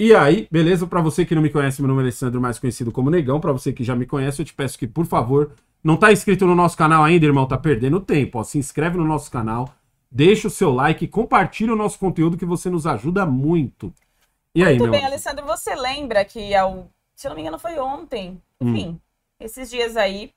E aí, beleza? Para você que não me conhece, meu nome é Alessandro, mais conhecido como Negão. Para você que já me conhece, eu te peço que, por favor, não tá inscrito no nosso canal ainda, irmão, tá perdendo tempo. Ó, se inscreve no nosso canal, deixa o seu like, compartilha o nosso conteúdo que você nos ajuda muito. E aí, Muito bem, Alessandro, você lembra que ao, se eu não me engano foi ontem, enfim, hum. esses dias aí,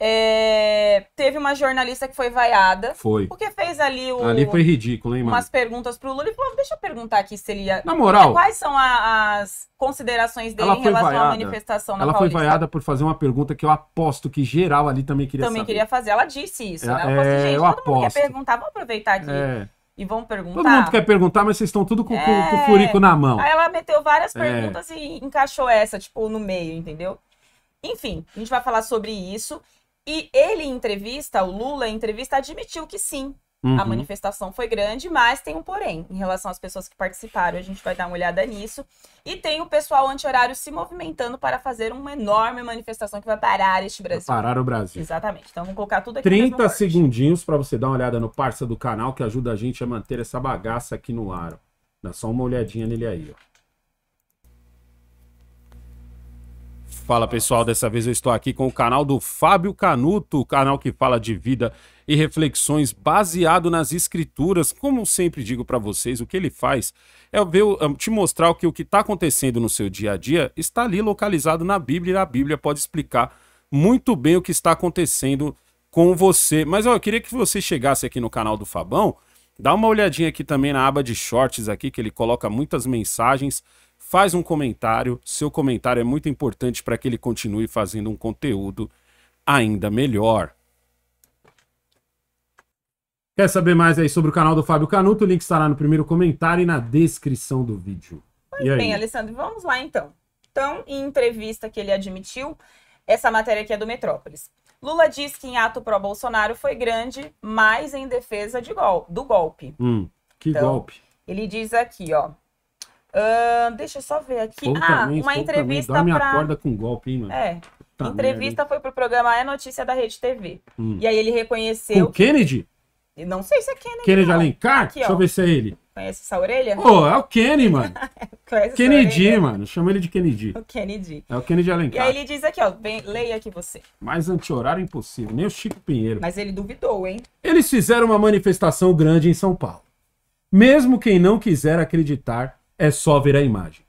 é, teve uma jornalista que foi vaiada. Foi. Porque fez ali o. Ali foi ridículo, hein, mano? Umas perguntas pro Lula e falou: deixa eu perguntar aqui se ele ia. Na moral. Quais são a, as considerações dele em relação vaiada. à manifestação na Ela Paulista? foi vaiada por fazer uma pergunta que eu aposto que geral ali também queria também saber. Também queria fazer. Ela disse isso, é, né? Ela falou assim, gente, eu todo aposto. mundo quer perguntar, vamos aproveitar aqui. É. E vão perguntar. Todo mundo quer perguntar, mas vocês estão tudo com, é... com, o é. furico na mão. Aí ela meteu várias é. perguntas e encaixou essa, tipo, no meio, entendeu? Enfim, a gente vai falar sobre isso. E ele, em entrevista, o Lula, em entrevista, admitiu que sim. Uhum. A manifestação foi grande, mas tem um porém em relação às pessoas que participaram. A gente vai dar uma olhada nisso. E tem o pessoal anti-horário se movimentando para fazer uma enorme manifestação que vai parar este Brasil. Vai parar o Brasil. Exatamente. Então vamos colocar tudo aqui. 30 segundinhos para você dar uma olhada no parça do canal que ajuda a gente a manter essa bagaça aqui no ar. Dá só uma olhadinha nele aí, ó. Fala pessoal, dessa vez eu estou aqui com o canal do Fábio Canuto, o canal que fala de vida e reflexões baseado nas escrituras. Como sempre digo para vocês, o que ele faz é ver, é te mostrar que o que está acontecendo no seu dia a dia está ali localizado na Bíblia e a Bíblia pode explicar muito bem o que está acontecendo com você. Mas ó, eu queria que você chegasse aqui no canal do Fabão, dá uma olhadinha aqui também na aba de shorts aqui que ele coloca muitas mensagens faz um comentário. Seu comentário é muito importante para que ele continue fazendo um conteúdo ainda melhor. Quer saber mais aí sobre o canal do Fábio Canuto? O link estará no primeiro comentário e na descrição do vídeo. Pois e bem, Alessandro, vamos lá então. Então, em entrevista que ele admitiu, essa matéria aqui é do Metrópolis. Lula diz que em ato pró-Bolsonaro foi grande, mas em defesa de gol do golpe. Hum, que então, golpe. Ele diz aqui, ó. Uh, deixa eu só ver aqui. ah, uma entrevista para. Dorme pra... com golpe, hein, mano? É. Tá entrevista merda, foi pro programa É Notícia da Rede TV. Hum. E aí ele reconheceu. Com Kennedy? não sei se é Kennedy. Kennedy não. Alencar? Aqui, Deixa eu ver se é ele. Conhece essa orelha? Pô, oh, é o Kenny, mano. É, Kennedy, mano. Chama ele de Kennedy. O Kennedy. É o Kennedy Alencar. E aí ele diz aqui, ó. Bem, leia aqui você. Mais anti-horário impossível. Nem o Chico Pinheiro. Mas ele duvidou, hein? Eles fizeram uma manifestação grande em São Paulo. Mesmo quem não quiser acreditar, é só ver a imagem.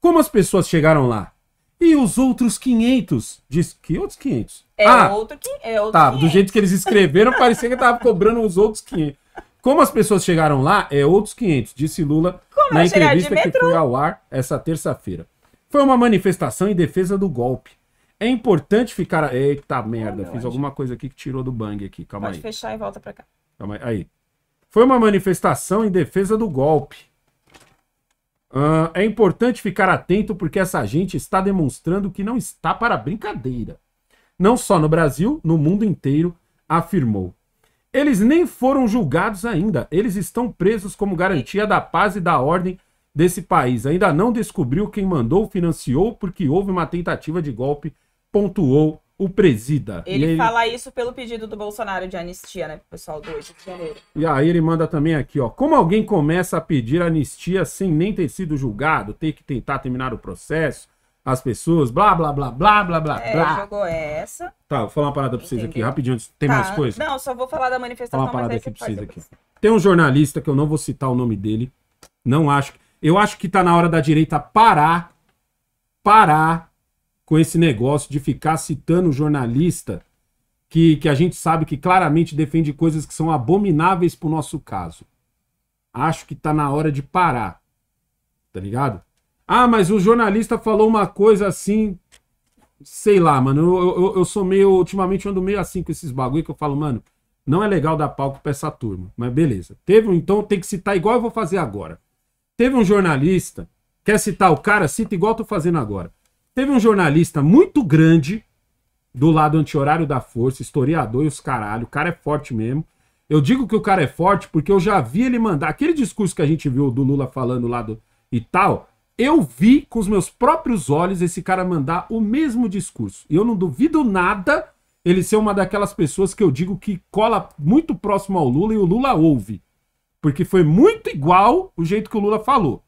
Como as pessoas chegaram lá? E os outros 500? Diz que outros 500? É ah, outro, que, é outro tá, 500. do jeito que eles escreveram, parecia que tava cobrando os outros 500. Como as pessoas chegaram lá, é outros 500, disse Lula Como na é entrevista que foi ao ar essa terça-feira. Foi uma manifestação em defesa do golpe. É importante ficar. Eita merda, oh, fiz é alguma coisa aqui que tirou do bang aqui. Calma Pode aí. Pode fechar e volta pra cá. Calma aí. aí. Foi uma manifestação em defesa do golpe. Uh, é importante ficar atento porque essa gente está demonstrando que não está para brincadeira. Não só no Brasil, no mundo inteiro, afirmou. Eles nem foram julgados ainda. Eles estão presos como garantia da paz e da ordem desse país. Ainda não descobriu quem mandou, financiou, porque houve uma tentativa de golpe, pontuou o presida. Ele, ele fala isso pelo pedido do Bolsonaro de anistia, né, pro pessoal do 8 de janeiro. E aí ele manda também aqui, ó. Como alguém começa a pedir anistia sem nem ter sido julgado, ter que tentar terminar o processo, as pessoas, blá, blá, blá, blá, blá, blá, é, blá. jogou essa. Tá, vou falar uma parada pra vocês aqui, rapidinho, tem tá. mais coisa? Não, só vou falar da manifestação, falar uma parada mas aqui pra vocês aqui. Tem um jornalista, que eu não vou citar o nome dele, não acho... Eu acho que tá na hora da direita parar, parar com esse negócio de ficar citando jornalista que, que a gente sabe que claramente defende coisas que são abomináveis para o nosso caso. Acho que está na hora de parar. Tá ligado? Ah, mas o jornalista falou uma coisa assim. Sei lá, mano. Eu, eu, eu sou meio. Ultimamente eu ando meio assim com esses bagulho que eu falo, mano. Não é legal dar palco pra essa turma. Mas beleza. Teve um, então tem que citar igual eu vou fazer agora. Teve um jornalista. Quer citar o cara? Cita igual eu tô fazendo agora. Teve um jornalista muito grande do lado anti-horário da força, historiador e os caralho. O cara é forte mesmo. Eu digo que o cara é forte porque eu já vi ele mandar. Aquele discurso que a gente viu do Lula falando lá do, e tal, eu vi com os meus próprios olhos esse cara mandar o mesmo discurso. E eu não duvido nada ele ser uma daquelas pessoas que eu digo que cola muito próximo ao Lula e o Lula ouve. Porque foi muito igual o jeito que o Lula falou.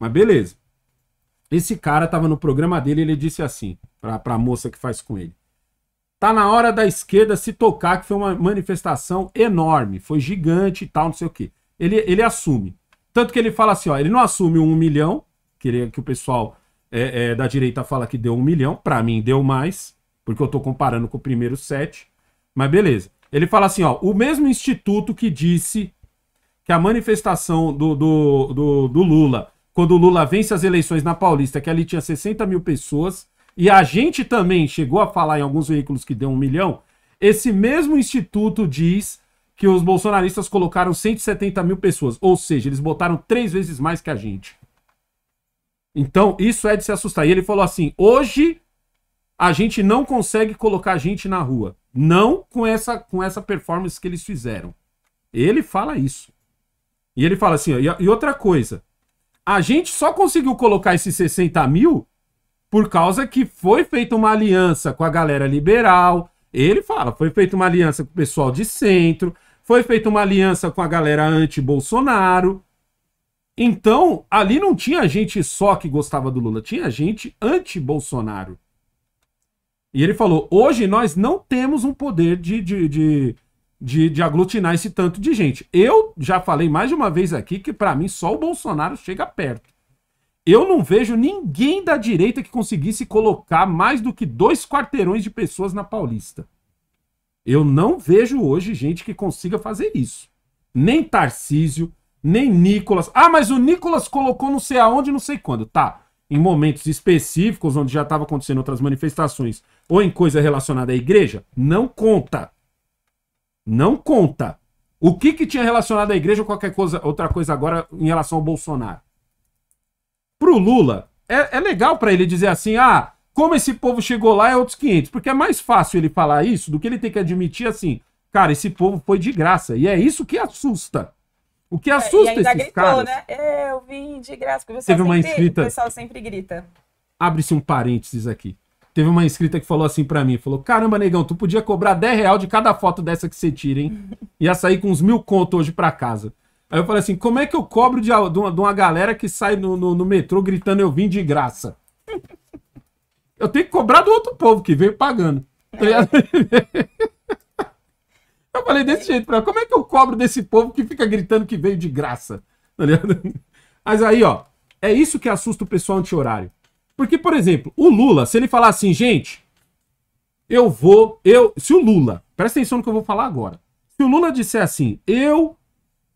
Mas beleza. Esse cara estava no programa dele e ele disse assim, para a moça que faz com ele. Tá na hora da esquerda se tocar, que foi uma manifestação enorme, foi gigante e tal, não sei o quê. Ele, ele assume. Tanto que ele fala assim, ó, ele não assume um milhão, que, ele, que o pessoal é, é, da direita fala que deu um milhão, para mim deu mais, porque eu estou comparando com o primeiro set, mas beleza. Ele fala assim, ó, o mesmo instituto que disse que a manifestação do, do, do, do Lula quando o Lula vence as eleições na Paulista, que ali tinha 60 mil pessoas, e a gente também chegou a falar em alguns veículos que deu um milhão, esse mesmo instituto diz que os bolsonaristas colocaram 170 mil pessoas, ou seja, eles botaram três vezes mais que a gente. Então, isso é de se assustar. E ele falou assim: hoje a gente não consegue colocar gente na rua. Não com essa, com essa performance que eles fizeram. Ele fala isso. E ele fala assim: ó, e outra coisa, a gente só conseguiu colocar esses 60 mil por causa que foi feita uma aliança com a galera liberal. Ele fala, foi feita uma aliança com o pessoal de centro, foi feita uma aliança com a galera anti-Bolsonaro. Então, ali não tinha gente só que gostava do Lula, tinha gente anti-Bolsonaro. E ele falou: hoje nós não temos um poder de, de, de de, de aglutinar esse tanto de gente. Eu já falei mais de uma vez aqui que, para mim, só o Bolsonaro chega perto. Eu não vejo ninguém da direita que conseguisse colocar mais do que dois quarteirões de pessoas na Paulista. Eu não vejo hoje gente que consiga fazer isso. Nem Tarcísio, nem Nicolas. Ah, mas o Nicolas colocou não sei aonde, não sei quando. Tá. Em momentos específicos, onde já estava acontecendo outras manifestações, ou em coisa relacionada à igreja, não conta. Não conta. O que, que tinha relacionado à igreja ou qualquer coisa, outra coisa agora em relação ao Bolsonaro? Pro Lula, é, é legal para ele dizer assim: ah, como esse povo chegou lá é outros 500. Porque é mais fácil ele falar isso do que ele ter que admitir assim: cara, esse povo foi de graça. E é isso que assusta. O que é, assusta né? é, esse ainda Né? Eu vim de graça. o pessoal, Teve sempre, uma inscrita... o pessoal sempre grita. Abre-se um parênteses aqui. Teve uma inscrita que falou assim para mim, falou, caramba, negão, tu podia cobrar 10 real de cada foto dessa que você tira, hein? Ia sair com uns mil conto hoje pra casa. Aí eu falei assim, como é que eu cobro de, uma, de uma galera que sai no, no, no metrô gritando eu vim de graça? Eu tenho que cobrar do outro povo que veio pagando. Tá é. Eu falei desse jeito pra ela, como é que eu cobro desse povo que fica gritando que veio de graça? Tá Mas aí, ó, é isso que assusta o pessoal anti-horário. Porque, por exemplo, o Lula, se ele falar assim, gente, eu vou, eu, se o Lula, presta atenção no que eu vou falar agora. Se o Lula disser assim, eu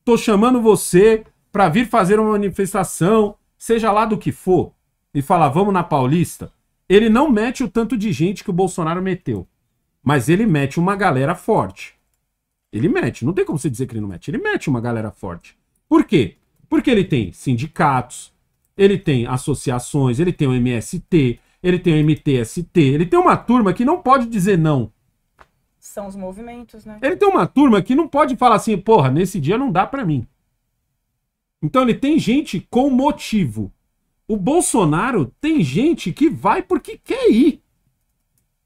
tô chamando você para vir fazer uma manifestação, seja lá do que for, e falar vamos na Paulista, ele não mete o tanto de gente que o Bolsonaro meteu, mas ele mete uma galera forte. Ele mete, não tem como você dizer que ele não mete, ele mete uma galera forte. Por quê? Porque ele tem sindicatos, ele tem associações, ele tem o MST, ele tem o MTST, ele tem uma turma que não pode dizer não. São os movimentos, né? Ele tem uma turma que não pode falar assim, porra, nesse dia não dá para mim. Então ele tem gente com motivo. O Bolsonaro tem gente que vai porque quer ir.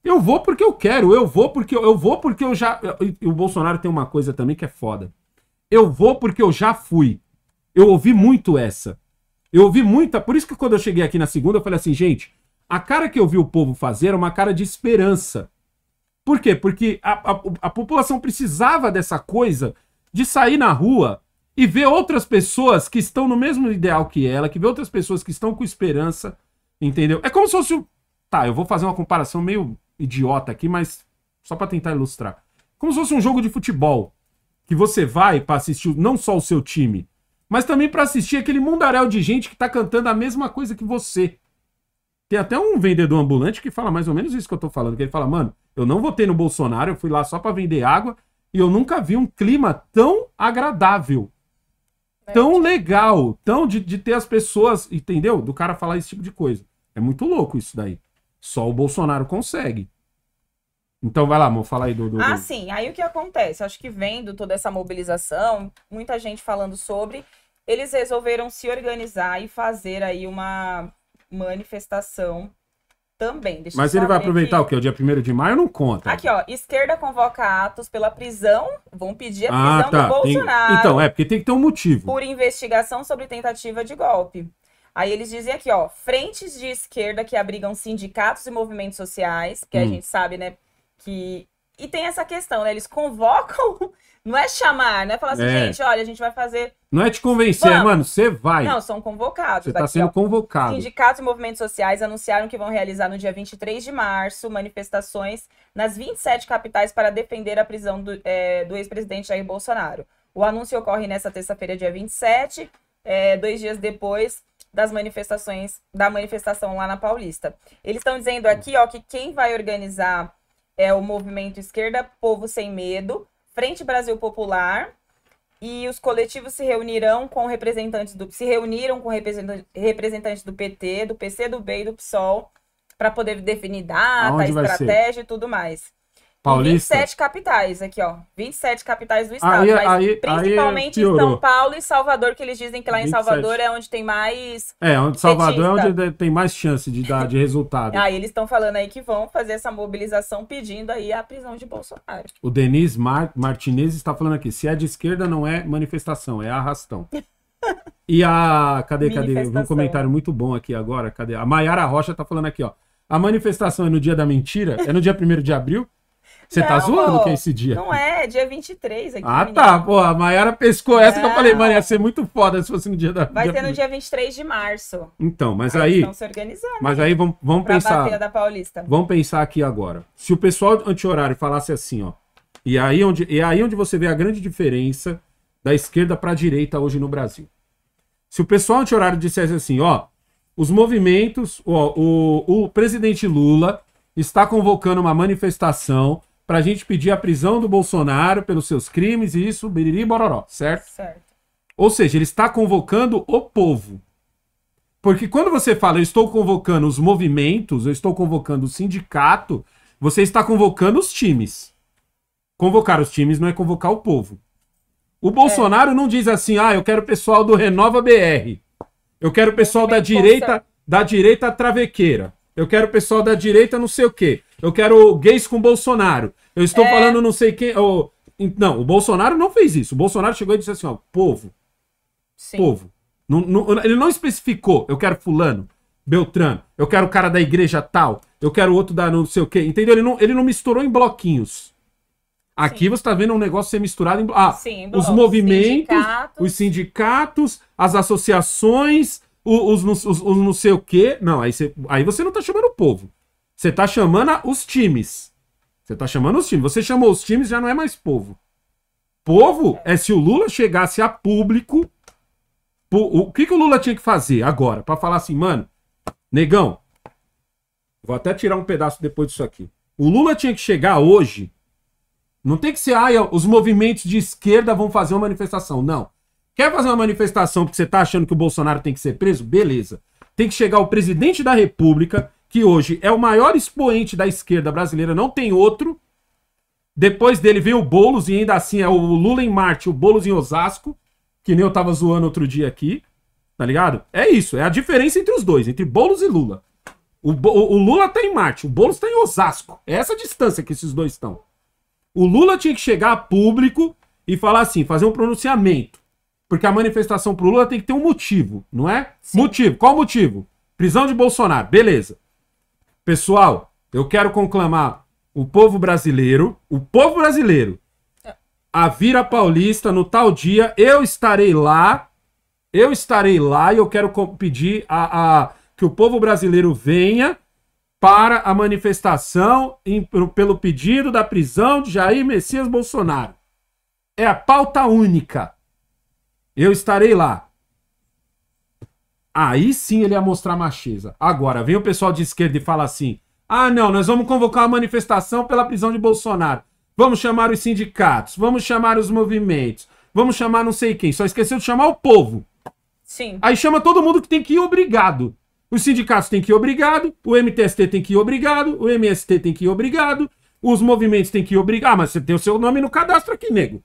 Eu vou porque eu quero, eu vou porque eu, eu vou porque eu já. E o Bolsonaro tem uma coisa também que é foda. Eu vou porque eu já fui. Eu ouvi muito essa. Eu ouvi muita. Por isso que quando eu cheguei aqui na segunda, eu falei assim, gente, a cara que eu vi o povo fazer era uma cara de esperança. Por quê? Porque a, a, a população precisava dessa coisa de sair na rua e ver outras pessoas que estão no mesmo ideal que ela, que vê outras pessoas que estão com esperança, entendeu? É como se fosse. Um... Tá, eu vou fazer uma comparação meio idiota aqui, mas só para tentar ilustrar. Como se fosse um jogo de futebol que você vai para assistir não só o seu time, mas também para assistir aquele mundaréu de gente que está cantando a mesma coisa que você. Tem até um vendedor ambulante que fala mais ou menos isso que eu estou falando, que ele fala, mano, eu não votei no Bolsonaro, eu fui lá só para vender água e eu nunca vi um clima tão agradável, é, tão tipo legal, tão de, de ter as pessoas, entendeu? Do cara falar esse tipo de coisa. É muito louco isso daí. Só o Bolsonaro consegue. Então vai lá, amor, fala aí do, do, Ah, sim. Aí o que acontece? Acho que vendo toda essa mobilização, muita gente falando sobre, eles resolveram se organizar e fazer aí uma manifestação também. Deixa Mas ele vai aproveitar aqui. o quê? O dia 1 de maio não conta. Aqui, ó. Esquerda convoca atos pela prisão. Vão pedir a ah, prisão ah, tá. do Bolsonaro. Tem... Então, é, porque tem que ter um motivo. Por investigação sobre tentativa de golpe. Aí eles dizem aqui, ó, frentes de esquerda que abrigam sindicatos e movimentos sociais, que hum. a gente sabe, né, que e tem essa questão, né? Eles convocam, não é chamar, não é falar assim, é. gente, olha, a gente vai fazer. Não é te convencer, Vamos. mano, você vai. Não, são convocados. Você está sendo convocado. Sindicatos e movimentos sociais anunciaram que vão realizar no dia 23 de março manifestações nas 27 capitais para defender a prisão do, é, do ex-presidente Jair Bolsonaro. O anúncio ocorre nesta terça-feira, dia 27, é, dois dias depois das manifestações, da manifestação lá na Paulista. Eles estão dizendo aqui, ó, que quem vai organizar é o movimento Esquerda Povo Sem Medo, Frente Brasil Popular, e os coletivos se reunirão com representantes do se reuniram com representantes do PT, do PC do B e do PSOL para poder definir data, estratégia e tudo mais. Paulista? 27 capitais aqui, ó. 27 capitais do estado, aí, mas aí, principalmente aí São Paulo e Salvador, que eles dizem que lá em 27. Salvador é onde tem mais É, onde Salvador petista. é onde tem mais chance de dar de resultado. aí eles estão falando aí que vão fazer essa mobilização pedindo aí a prisão de Bolsonaro. O Denis Mar Martinez está falando aqui, se é de esquerda não é manifestação, é arrastão. e a cadê, cadê? Um comentário muito bom aqui agora, cadê? A Maiara Rocha está falando aqui, ó. A manifestação é no dia da mentira? É no dia 1 de abril? Você tá zoando é pô, que esse dia? Não é, é dia 23 aqui. Ah, tá. Pô, a Mayara pescou essa não. que eu falei, mano, ia ser muito foda se fosse no dia da. Vai dia... ser no dia 23 de março. Então, mas aí. Estão se organizando. Mas aí vamos, vamos pra pensar. Da Paulista. Vamos pensar aqui agora. Se o pessoal anti-horário falasse assim, ó. E aí onde, e aí onde você vê a grande diferença da esquerda pra direita hoje no Brasil. Se o pessoal anti-horário dissesse assim, ó. Os movimentos, ó, o, o presidente Lula está convocando uma manifestação para a gente pedir a prisão do Bolsonaro pelos seus crimes e isso, biriri bororó, certo? Certo. Ou seja, ele está convocando o povo. Porque quando você fala, eu estou convocando os movimentos, eu estou convocando o sindicato, você está convocando os times. Convocar os times não é convocar o povo. O Bolsonaro é. não diz assim, ah, eu quero o pessoal do Renova BR. Eu quero o pessoal da direita, da direita travequeira. Eu quero pessoal da direita não sei o quê. Eu quero gays com Bolsonaro. Eu estou é... falando não sei quem. Oh, não, o Bolsonaro não fez isso. O Bolsonaro chegou e disse assim: ó, povo. Sim. Povo. Não, não, ele não especificou, eu quero fulano, Beltrano, eu quero o cara da igreja tal, eu quero outro da não sei o quê. Entendeu? Ele não, ele não misturou em bloquinhos. Aqui Sim. você está vendo um negócio ser misturado em, ah, Sim, em os movimentos, sindicatos. os sindicatos, as associações, os, os, os, os não sei o quê. Não, aí você, aí você não tá chamando o povo. Você tá chamando os times. Você tá chamando os times. Você chamou os times, já não é mais povo. Povo é se o Lula chegasse a público. O que, que o Lula tinha que fazer agora? para falar assim, mano, negão, vou até tirar um pedaço depois disso aqui. O Lula tinha que chegar hoje. Não tem que ser, ah, os movimentos de esquerda vão fazer uma manifestação. Não. Quer fazer uma manifestação porque você está achando que o Bolsonaro tem que ser preso? Beleza. Tem que chegar o presidente da República, que hoje é o maior expoente da esquerda brasileira, não tem outro. Depois dele vem o Boulos, e ainda assim é o Lula em Marte, o Boulos em Osasco, que nem eu tava zoando outro dia aqui, tá ligado? É isso, é a diferença entre os dois, entre Boulos e Lula. O, o, o Lula tá em Marte, o Boulos tá em Osasco. É essa distância que esses dois estão. O Lula tinha que chegar a público e falar assim, fazer um pronunciamento. Porque a manifestação pro Lula tem que ter um motivo, não é? Sim. Motivo. Qual o motivo? Prisão de Bolsonaro. Beleza. Pessoal, eu quero conclamar o povo brasileiro, o povo brasileiro, a Vira Paulista no tal dia. Eu estarei lá. Eu estarei lá e eu quero pedir a, a que o povo brasileiro venha para a manifestação em, pelo pedido da prisão de Jair Messias Bolsonaro. É a pauta única. Eu estarei lá. Aí sim ele ia mostrar macheza. Agora, vem o pessoal de esquerda e fala assim: ah, não, nós vamos convocar uma manifestação pela prisão de Bolsonaro. Vamos chamar os sindicatos, vamos chamar os movimentos, vamos chamar não sei quem. Só esqueceu de chamar o povo. Sim. Aí chama todo mundo que tem que ir obrigado. Os sindicatos têm que ir obrigado, o MTST tem que ir obrigado, o MST tem que ir obrigado, os movimentos têm que ir obrigado. Ah, mas você tem o seu nome no cadastro aqui, nego.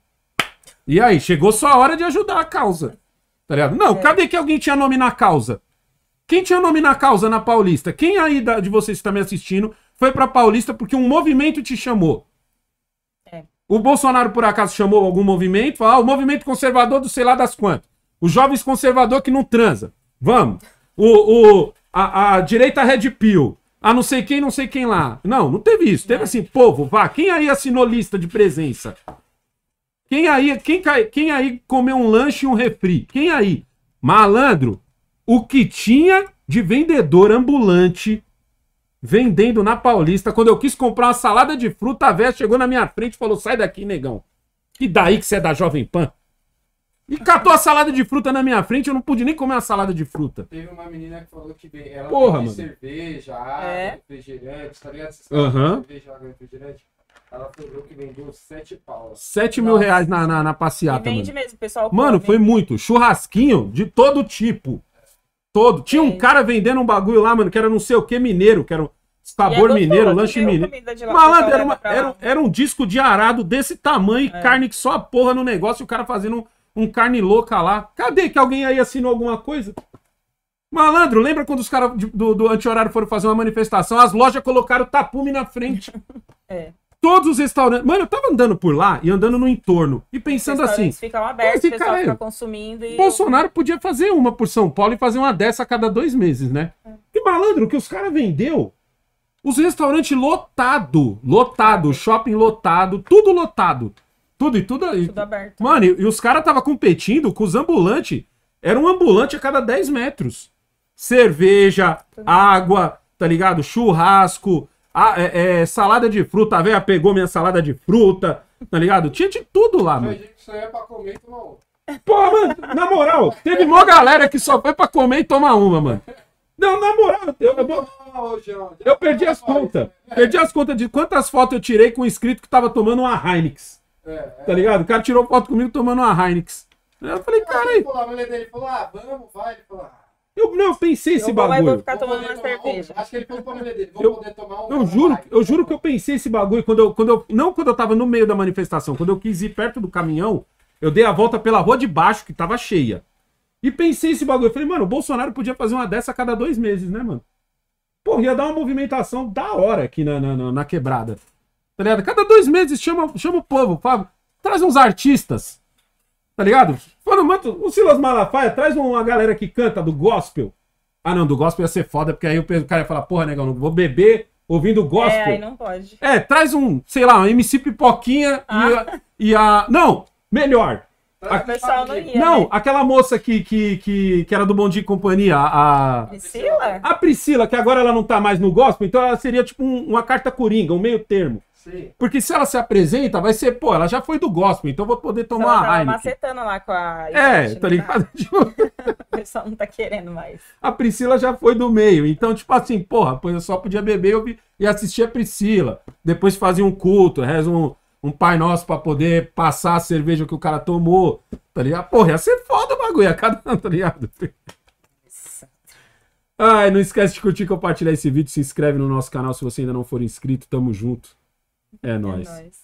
E aí, chegou só a hora de ajudar a causa. Tá ligado? Não, é. cadê que alguém tinha nome na causa? Quem tinha nome na causa na Paulista? Quem aí da, de vocês que está me assistindo foi para Paulista porque um movimento te chamou? É. O Bolsonaro, por acaso, chamou algum movimento? Falou, ah, o movimento conservador do sei lá das quantas. Os jovens conservador que não transa. Vamos. O, o, a, a direita Red Pill. Ah, não sei quem, não sei quem lá. Não, não teve isso. Teve é. assim, povo, vá. Quem aí assinou lista de presença? Quem aí, quem, quem aí comeu um lanche e um refri? Quem aí? Malandro, o que tinha de vendedor ambulante vendendo na Paulista, quando eu quis comprar uma salada de fruta, a véia chegou na minha frente e falou: sai daqui, negão. Que daí que você é da Jovem Pan? E catou a salada de fruta na minha frente, eu não pude nem comer a salada de fruta. Teve uma menina que falou que ela Porra, cerveja, é. água, é? refrigerante, tá ligado? uhum. cerveja, água, refrigerante. Ela falou que vendeu sete pau. 7 mil reais na, na, na passeata. E vende mano. mesmo, pessoal. Mano, foi muito. Churrasquinho de todo tipo. Todo. Tinha um é. cara vendendo um bagulho lá, mano, que era não sei o que mineiro, que era sabor é mineiro, gostoso, lanche mineiro. Lá, Malandro, era, uma, era, era, um disco de arado desse tamanho, é. carne que só a porra no negócio, e o cara fazendo um, um carne louca lá. Cadê que alguém aí assinou alguma coisa? Malandro, lembra quando os caras do, do anti-horário foram fazer uma manifestação? As lojas colocaram tapume na frente. É todos os restaurantes. Mano, eu tava andando por lá e andando no entorno e pensando assim. ficam abertos, esse cara fica consumindo e. Bolsonaro podia fazer uma por São Paulo e fazer uma dessa a cada dois meses, né? É. Que malandro que os caras vendeu. Os restaurantes lotado, lotado, shopping lotado, tudo lotado. Tudo e tudo. Tudo aberto. Mano, e, os caras tava competindo com os ambulantes. Era um ambulante a cada 10 metros. Cerveja, água, tá ligado? Churrasco, ah, é, é, salada de fruta, a velha pegou minha salada de fruta, tá ligado? Tinha de tudo lá, mano. Gente pra comer e tomar uma. É, pô, mano, na moral, teve mó galera que só foi pra comer e tomar uma, mano. Não, na moral, eu, eu, ah, eu tá perdi as contas. Perdi as contas de quantas fotos eu tirei com um inscrito que tava tomando uma Heinex. É, é. Tá ligado? O cara tirou foto comigo tomando uma Heinex. Eu falei, cara aí. Ele falou, ah, vamos, vai. Ele falou, ah, eu não eu pensei esse bagulho. ficar tomando uma cerveja. Acho que ele falou pra mulher dele, vou eu, poder tomar um. Eu juro, eu juro que eu pensei esse bagulho quando eu, quando eu. Não quando eu tava no meio da manifestação, quando eu quis ir perto do caminhão, eu dei a volta pela rua de baixo, que tava cheia. E pensei esse bagulho. Eu falei, mano, o Bolsonaro podia fazer uma dessa a cada dois meses, né, mano? Pô, ia dar uma movimentação da hora aqui na, na, na, na quebrada. Tá ligado? Cada dois meses chama, chama o povo, fala, traz uns artistas. Tá ligado? Mano, mano, o Silas Malafaia traz uma galera que canta do gospel. Ah, não, do gospel ia ser foda, porque aí o cara ia falar, porra, negão, não vou beber ouvindo é, gospel. É, aí não pode. É, traz um, sei lá, um MC Pipoquinha ah. e, a, e a. Não, melhor. A... não né? aquela moça que, que, que, que era do Bom Dia e Companhia, a. Priscila? A Priscila, que agora ela não tá mais no gospel, então ela seria tipo um, uma carta coringa, um meio termo. Sim. Porque se ela se apresenta, vai ser, pô, ela já foi do gospel, então vou poder tomar ela a tá Heineken. macetando lá com a... É, gente, tá né? ligado? Tá... o pessoal não tá querendo mais. A Priscila já foi do meio, então, tipo assim, porra, eu só podia beber e assistir a Priscila. Depois fazia um culto, reza um, um Pai Nosso para poder passar a cerveja que o cara tomou, tá ligado? Porra, ia ser foda o bagulho, a cada, tá ligado? Ai, não esquece de curtir, compartilhar esse vídeo, se inscreve no nosso canal se você ainda não for inscrito, tamo junto. É, é nóis. nóis.